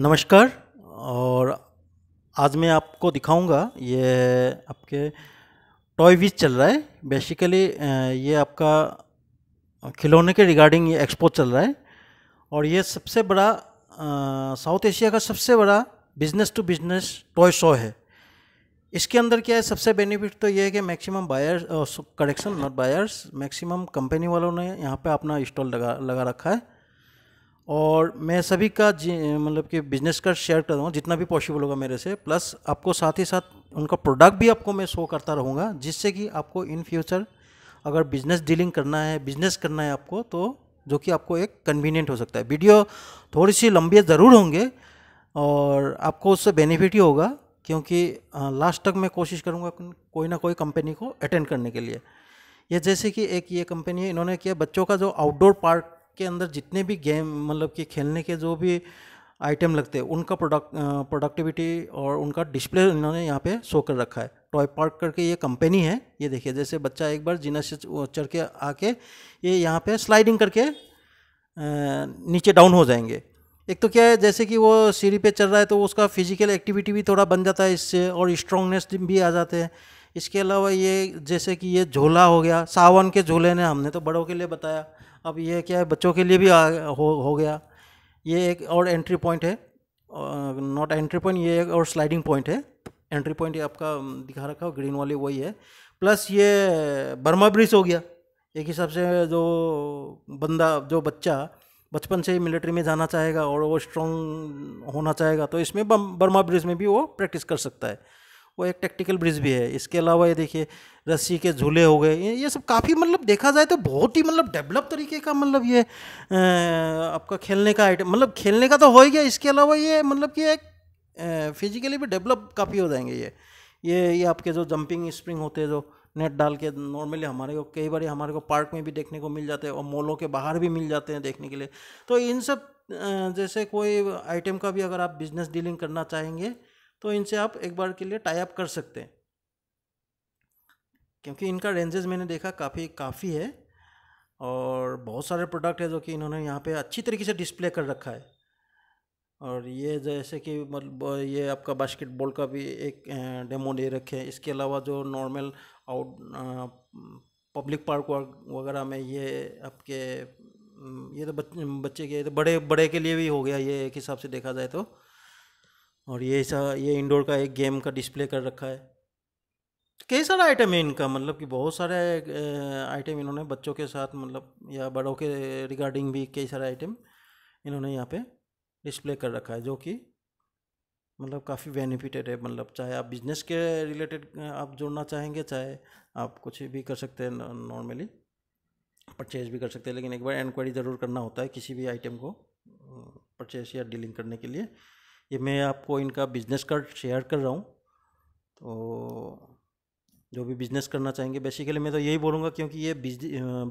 नमस्कार और आज मैं आपको दिखाऊंगा ये आपके टॉय विज चल रहा है बेसिकली ये आपका खिलौने के रिगार्डिंग ये एक्सपो चल रहा है और ये सबसे बड़ा साउथ एशिया का सबसे बड़ा business to business toy show है इसके अंदर क्या है सबसे बेनिफिट तो ये है कि maximum buyers correction not buyers maximum company वालों ने यहाँ पे अपना स्टॉल लगा लगा रखा है और मैं सभी का मतलब कि बिजनेस का शेयर कर रहा हूँ जितना भी पॉसिबल होगा मेरे से प्लस आपको साथ ही साथ उनका प्रोडक्ट भी आपको मैं शो करता रहूँगा जिससे कि आपको इन फ्यूचर अगर बिजनेस डीलिंग करना है बिजनेस करना है आपको तो जो कि आपको एक कन्वीनियंट हो सकता है वीडियो थोड़ी सी लंबी ज़रूर होंगे और आपको उससे बेनिफिट ही होगा क्योंकि लास्ट तक मैं कोशिश करूँगा कोई ना कोई कंपनी को अटेंड करने के लिए ये जैसे कि एक ये कंपनी है इन्होंने किया बच्चों का जो आउटडोर पार्क के अंदर जितने भी गेम मतलब कि खेलने के जो भी आइटम लगते हैं उनका प्रोडक्ट प्रोडक्टिविटी और उनका डिस्प्ले इन्होंने यहाँ पे शो कर रखा है टॉय पार्क करके ये कंपनी है ये देखिए जैसे बच्चा एक बार जीना से चढ़ के आके ये यहाँ पे स्लाइडिंग करके नीचे डाउन हो जाएंगे एक तो क्या है जैसे कि वो सीढ़ी पे चल रहा है तो उसका फिजिकल एक्टिविटी भी थोड़ा बन जाता है इससे और स्ट्रांगनेस भी आ जाते हैं इसके अलावा ये जैसे कि ये झोला हो गया सावन के झोले ने हमने तो बड़ों के लिए बताया अब ये क्या है बच्चों के लिए भी आ, हो, हो गया ये एक और एंट्री पॉइंट है नॉट एंट्री पॉइंट ये एक और स्लाइडिंग पॉइंट है एंट्री पॉइंट ये आपका दिखा रखा हो ग्रीन वाली वही है प्लस ये बर्मा ब्रिज हो गया एक हिसाब से जो बंदा जो बच्चा बचपन से ही मिलिट्री में जाना चाहेगा और वो स्ट्रॉन्ग होना चाहेगा तो इसमें बर्मा ब्रिज में भी वो प्रैक्टिस कर सकता है वो एक टेक्टिकल ब्रिज भी है इसके अलावा ये देखिए रस्सी के झूले हो गए ये सब काफ़ी मतलब देखा जाए तो बहुत ही मतलब डेवलप तरीके का मतलब ये आपका खेलने का आइटम मतलब खेलने का तो हो ही गया इसके अलावा ये मतलब कि एक फिजिकली भी डेवलप काफ़ी हो जाएंगे ये ये ये आपके जो जंपिंग स्प्रिंग होते हैं जो नेट डाल के नॉर्मली हमारे को कई बार हमारे को पार्क में भी देखने को मिल जाते हैं और मॉलों के बाहर भी मिल जाते हैं देखने के लिए तो इन सब जैसे कोई आइटम का भी अगर आप बिजनेस डीलिंग करना चाहेंगे तो इनसे आप एक बार के लिए टाइप कर सकते हैं क्योंकि इनका रेंजेस मैंने देखा काफ़ी काफ़ी है और बहुत सारे प्रोडक्ट है जो कि इन्होंने यहाँ पे अच्छी तरीके से डिस्प्ले कर रखा है और ये जैसे कि मतलब ये आपका बास्केटबॉल का भी एक डेमो दे रखे हैं इसके अलावा जो नॉर्मल आउट पब्लिक पार्क वगैरह में ये आपके ये तो बच्चे के ये तो बड़े बड़े के लिए भी हो गया ये एक हिसाब से देखा जाए तो और ये ऐसा ये इंडोर का एक गेम का डिस्प्ले कर रखा है कई सारा आइटम है इनका मतलब कि बहुत सारे आइटम इन्होंने बच्चों के साथ मतलब या बड़ों के रिगार्डिंग भी कई सारे आइटम इन्होंने यहाँ पे डिस्प्ले कर रखा है जो कि मतलब काफ़ी बेनिफिटेड है मतलब चाहे आप बिजनेस के रिलेटेड आप जुड़ना चाहेंगे चाहे आप कुछ भी कर सकते हैं नॉर्मली परचेज भी कर सकते हैं लेकिन एक बार इंक्वायरी ज़रूर करना होता है किसी भी आइटम को परचेज या डीलिंग करने के लिए ये मैं आपको इनका बिजनेस कार्ड शेयर कर रहा हूँ तो जो भी बिजनेस करना चाहेंगे बेसिकली मैं तो यही बोलूँगा क्योंकि ये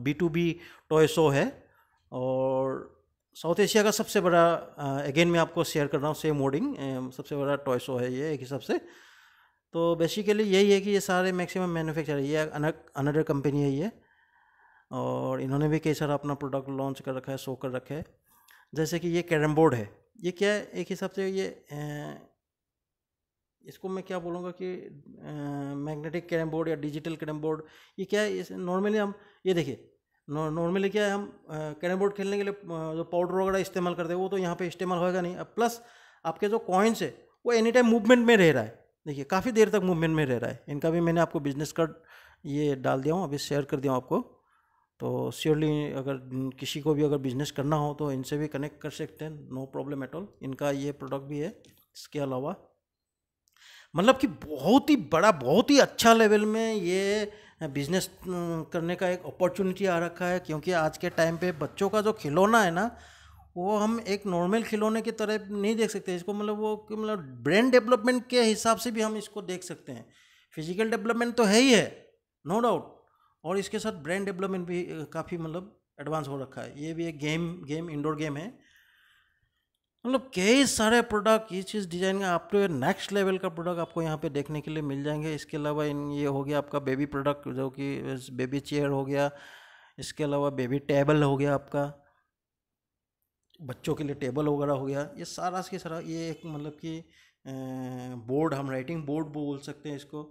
B two B toy show है और साउथ एशिया का सबसे बड़ा अगेन मैं आपको शेयर कर रहा हूँ सेम मोडिंग सबसे बड़ा टॉय शो है ये एक हिसाब से तो बेसिकली यही है कि ये सारे मैक्सिमम मैन्युफैक्चर ये अनदर कंपनी है ये और इन्होंने भी कई सारा अपना प्रोडक्ट लॉन्च कर रखा है शो कर रखा है जैसे कि ये कैरम बोर्ड है ये क्या है एक हिसाब से ये इसको मैं क्या बोलूँगा कि मैग्नेटिक कैरम बोर्ड या डिजिटल कैरम बोर्ड ये क्या है इस नॉर्मली हम ये देखिए नॉर्मली क्या है हम कैरम बोर्ड खेलने के लिए जो पाउडर वगैरह इस्तेमाल करते हैं वो तो यहाँ पे इस्तेमाल होएगा नहीं प्लस आपके जो कॉइन्स है वो एनी टाइम मूवमेंट में रह रहा है देखिए काफ़ी देर तक मूवमेंट में रह रहा है इनका भी मैंने आपको बिजनेस कार्ड ये डाल दिया हूँ अभी शेयर कर दिया हूँ आपको तो श्योरली अगर किसी को भी अगर बिजनेस करना हो तो इनसे भी कनेक्ट कर सकते हैं नो प्रॉब्लम एट ऑल इनका ये प्रोडक्ट भी है इसके अलावा मतलब कि बहुत ही बड़ा बहुत ही अच्छा लेवल में ये बिजनेस करने का एक अपॉर्चुनिटी आ रखा है क्योंकि आज के टाइम पे बच्चों का जो खिलौना है ना वो हम एक नॉर्मल खिलौने की तरह नहीं देख सकते इसको मतलब वो मतलब ब्रेन डेवलपमेंट के हिसाब से भी हम इसको देख सकते हैं फिजिकल डेवलपमेंट तो है ही है नो no डाउट और इसके साथ ब्रेन डेवलपमेंट भी काफ़ी मतलब एडवांस हो रखा है ये भी एक गेम गेम इंडोर गेम है मतलब कई सारे प्रोडक्ट ये चीज़ डिजाइन का आपको नेक्स्ट लेवल का प्रोडक्ट आपको यहाँ पे देखने के लिए मिल जाएंगे इसके अलावा इन ये हो गया आपका बेबी प्रोडक्ट जो कि बेबी चेयर हो गया इसके अलावा बेबी टेबल हो गया आपका बच्चों के लिए टेबल वगैरह हो गया ये सारा के सारा ये एक मतलब कि बोर्ड हम राइटिंग बोर्ड बोल सकते हैं इसको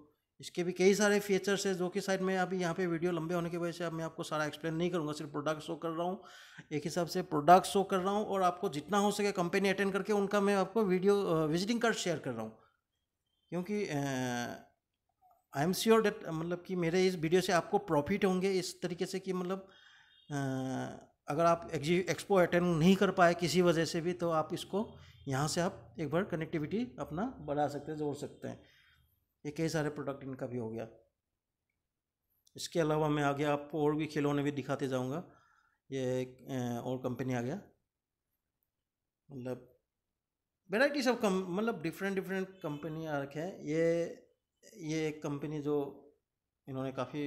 इसके भी कई सारे फीचर्स है जो कि साइड में अभी यहाँ पे वीडियो लंबे होने की वजह से अब मैं आपको सारा एक्सप्लेन नहीं करूँगा सिर्फ प्रोडक्ट शो कर रहा हूँ एक हिसाब से प्रोडक्ट शो कर रहा हूँ और आपको जितना हो सके कंपनी अटेंड करके उनका मैं आपको वीडियो विजिटिंग कार्ड शेयर कर रहा हूँ क्योंकि आई एम श्योर डेट मतलब कि मेरे इस वीडियो से आपको प्रॉफिट होंगे इस तरीके से कि मतलब अगर आप एक्सपो अटेंड नहीं कर पाए किसी वजह से भी तो आप इसको यहाँ से आप एक बार कनेक्टिविटी अपना बढ़ा सकते हैं जोड़ सकते हैं ये कई सारे प्रोडक्ट इनका भी हो गया इसके अलावा मैं आगे आपको और भी खिलौने भी दिखाते जाऊंगा ये एक और कंपनी आ गया मतलब वेराइटीज ऑफ कम मतलब डिफरेंट डिफरेंट कंपनी आ रखे हैं ये ये एक कंपनी जो इन्होंने काफ़ी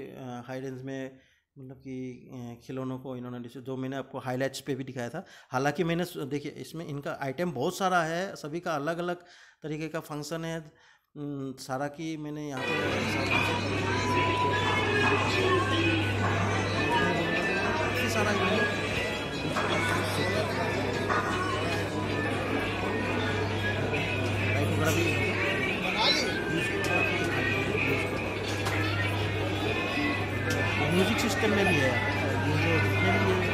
हाई रेंज में मतलब कि खिलौनों को इन्होंने जो मैंने आपको हाईलाइट्स पे भी दिखाया था हालांकि मैंने देखिए इसमें इनका आइटम बहुत सारा है सभी का अलग अलग तरीके का फंक्शन है सारा की मैंने यहाँ पर सारा म्यूजिक सिस्टम में भी है